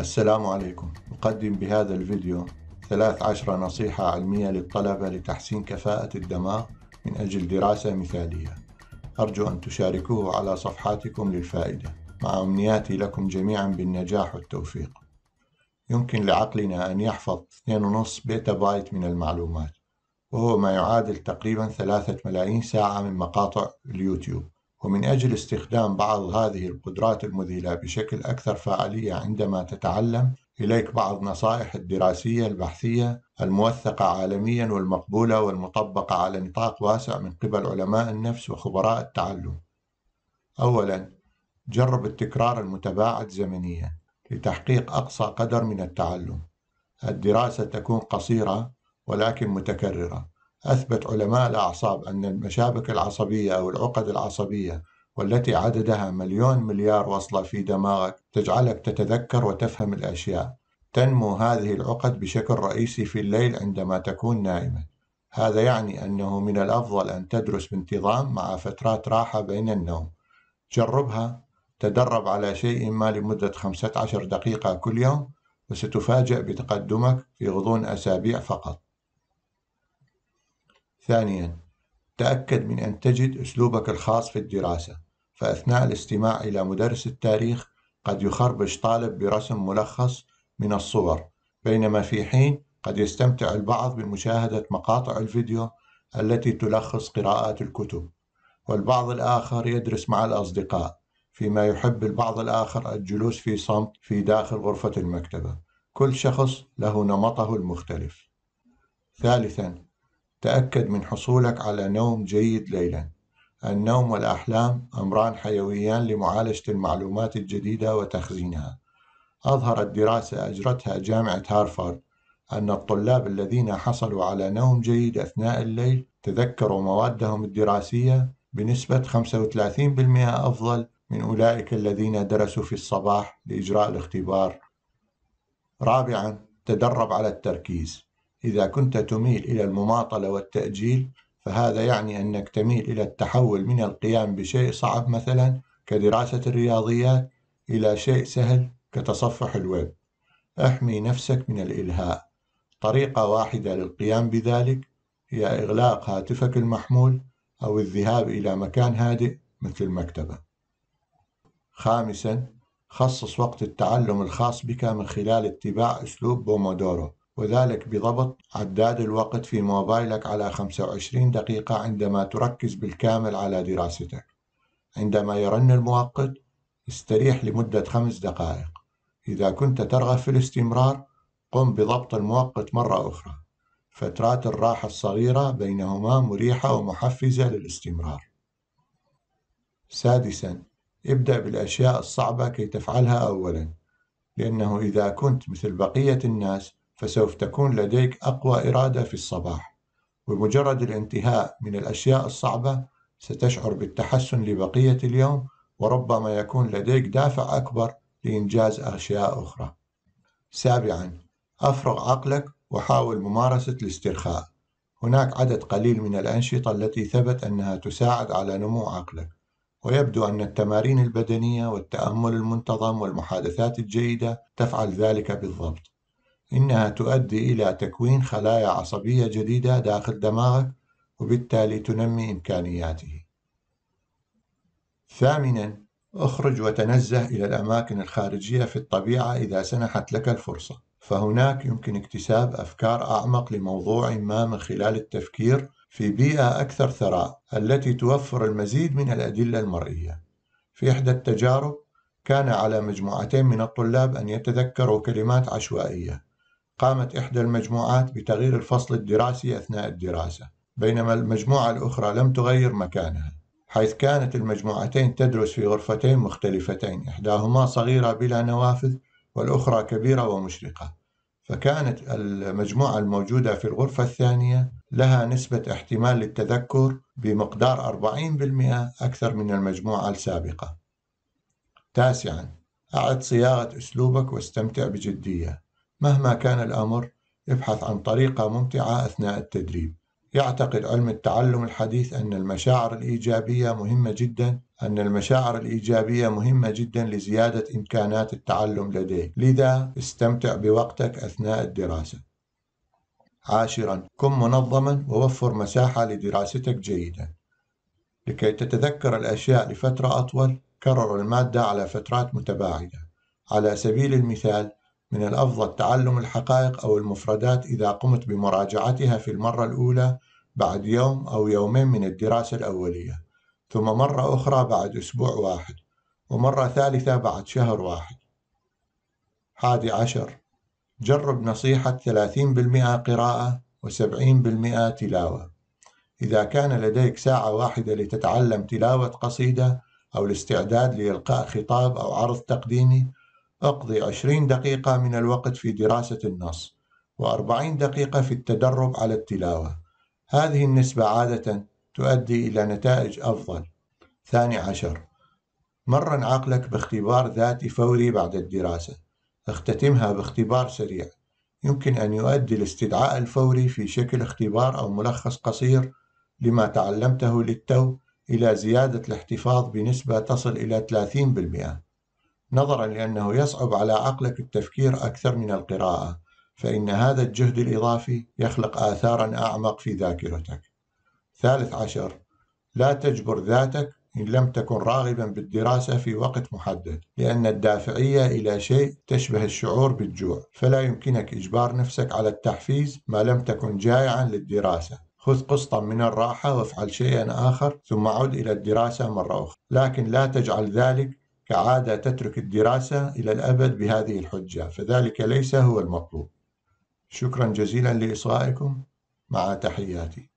السلام عليكم أقدم بهذا الفيديو 13 نصيحة علمية للطلبة لتحسين كفاءة الدماغ من أجل دراسة مثالية أرجو أن تشاركوه على صفحاتكم للفائدة مع أمنياتي لكم جميعا بالنجاح والتوفيق يمكن لعقلنا أن يحفظ 2.5 بيتا بايت من المعلومات وهو ما يعادل تقريبا 3 ملايين ساعة من مقاطع اليوتيوب ومن أجل استخدام بعض هذه القدرات المذهلة بشكل أكثر فعالية عندما تتعلم إليك بعض نصائح الدراسية البحثية الموثقة عالميا والمقبولة والمطبقة على نطاق واسع من قبل علماء النفس وخبراء التعلم. أولا جرب التكرار المتباعد زمنيا لتحقيق أقصى قدر من التعلم. الدراسة تكون قصيرة ولكن متكررة أثبت علماء الأعصاب أن المشابك العصبية أو العقد العصبية والتي عددها مليون مليار وصلة في دماغك تجعلك تتذكر وتفهم الأشياء تنمو هذه العقد بشكل رئيسي في الليل عندما تكون نائما هذا يعني أنه من الأفضل أن تدرس بانتظام مع فترات راحة بين النوم جربها تدرب على شيء ما لمدة 15 دقيقة كل يوم وستفاجأ بتقدمك في غضون أسابيع فقط ثانياً: تأكد من أن تجد أسلوبك الخاص في الدراسة، فأثناء الاستماع إلى مدرس التاريخ قد يخربش طالب برسم ملخص من الصور، بينما في حين قد يستمتع البعض بمشاهدة مقاطع الفيديو التي تلخص قراءات الكتب، والبعض الآخر يدرس مع الأصدقاء، فيما يحب البعض الآخر الجلوس في صمت في داخل غرفة المكتبة. كل شخص له نمطه المختلف. ثالثاً: تأكد من حصولك على نوم جيد ليلاً. النوم والأحلام أمران حيويان لمعالجة المعلومات الجديدة وتخزينها. أظهرت دراسة أجرتها جامعة هارفارد أن الطلاب الذين حصلوا على نوم جيد أثناء الليل تذكروا موادهم الدراسية بنسبة 35% أفضل من أولئك الذين درسوا في الصباح لإجراء الاختبار. رابعاً، تدرب على التركيز. إذا كنت تميل إلى المماطلة والتأجيل فهذا يعني أنك تميل إلى التحول من القيام بشيء صعب مثلا كدراسة الرياضيات إلى شيء سهل كتصفح الويب احمي نفسك من الإلهاء طريقة واحدة للقيام بذلك هي إغلاق هاتفك المحمول أو الذهاب إلى مكان هادئ مثل المكتبة خامسا خصص وقت التعلم الخاص بك من خلال اتباع أسلوب بومودورو وذلك بضبط عداد الوقت في موبايلك على 25 دقيقة عندما تركز بالكامل على دراستك عندما يرن المؤقت استريح لمدة خمس دقائق إذا كنت ترغب في الاستمرار قم بضبط المؤقت مرة أخرى فترات الراحة الصغيرة بينهما مريحة ومحفزة للاستمرار سادسا ابدأ بالأشياء الصعبة كي تفعلها أولا لأنه إذا كنت مثل بقية الناس فسوف تكون لديك أقوى إرادة في الصباح وبمجرد الانتهاء من الأشياء الصعبة ستشعر بالتحسن لبقية اليوم وربما يكون لديك دافع أكبر لإنجاز أشياء أخرى سابعا أفرغ عقلك وحاول ممارسة الاسترخاء هناك عدد قليل من الأنشطة التي ثبت أنها تساعد على نمو عقلك ويبدو أن التمارين البدنية والتأمل المنتظم والمحادثات الجيدة تفعل ذلك بالضبط إنها تؤدي إلى تكوين خلايا عصبية جديدة داخل دماغك وبالتالي تنمي إمكانياته. ثامناً: اخرج وتنزه إلى الأماكن الخارجية في الطبيعة إذا سنحت لك الفرصة، فهناك يمكن اكتساب أفكار أعمق لموضوع ما من خلال التفكير في بيئة أكثر ثراء التي توفر المزيد من الأدلة المرئية. في إحدى التجارب، كان على مجموعتين من الطلاب أن يتذكروا كلمات عشوائية قامت إحدى المجموعات بتغيير الفصل الدراسي أثناء الدراسة بينما المجموعة الأخرى لم تغير مكانها حيث كانت المجموعتين تدرس في غرفتين مختلفتين إحداهما صغيرة بلا نوافذ والأخرى كبيرة ومشرقة فكانت المجموعة الموجودة في الغرفة الثانية لها نسبة احتمال للتذكر بمقدار 40% أكثر من المجموعة السابقة. تاسعاً، أعد صياغة أسلوبك واستمتع بجدية. مهما كان الأمر ابحث عن طريقة ممتعة أثناء التدريب يعتقد علم التعلم الحديث أن المشاعر الإيجابية مهمة جدا أن المشاعر الإيجابية مهمة جدا لزيادة إمكانات التعلم لديك لذا استمتع بوقتك أثناء الدراسة عاشرا كن منظما ووفر مساحة لدراستك جيدا لكي تتذكر الأشياء لفترة أطول كرر المادة على فترات متباعدة على سبيل المثال من الأفضل تعلم الحقائق أو المفردات إذا قمت بمراجعتها في المرة الأولى بعد يوم أو يومين من الدراسة الأولية ثم مرة أخرى بعد أسبوع واحد ومرة ثالثة بعد شهر واحد حادي عشر جرب نصيحة 30% قراءة و70% تلاوة إذا كان لديك ساعة واحدة لتتعلم تلاوة قصيدة أو الاستعداد لإلقاء خطاب أو عرض تقديمي أقضي 20 دقيقة من الوقت في دراسة النص و40 دقيقة في التدرب على التلاوة هذه النسبة عادة تؤدي إلى نتائج أفضل ثاني عشر مرن عقلك باختبار ذاتي فوري بعد الدراسة اختتمها باختبار سريع يمكن أن يؤدي الاستدعاء الفوري في شكل اختبار أو ملخص قصير لما تعلمته للتو إلى زيادة الاحتفاظ بنسبة تصل إلى 30% نظرا لأنه يصعب على عقلك التفكير أكثر من القراءة فإن هذا الجهد الإضافي يخلق آثارا أعمق في ذاكرتك ثالث عشر لا تجبر ذاتك إن لم تكن راغبا بالدراسة في وقت محدد لأن الدافعية إلى شيء تشبه الشعور بالجوع فلا يمكنك إجبار نفسك على التحفيز ما لم تكن جائعا للدراسة خذ قسطا من الراحة وافعل شيئا آخر ثم عد إلى الدراسة مرة أخرى لكن لا تجعل ذلك كعادة تترك الدراسة إلى الأبد بهذه الحجة فذلك ليس هو المطلوب شكرا جزيلا لإصغائكم مع تحياتي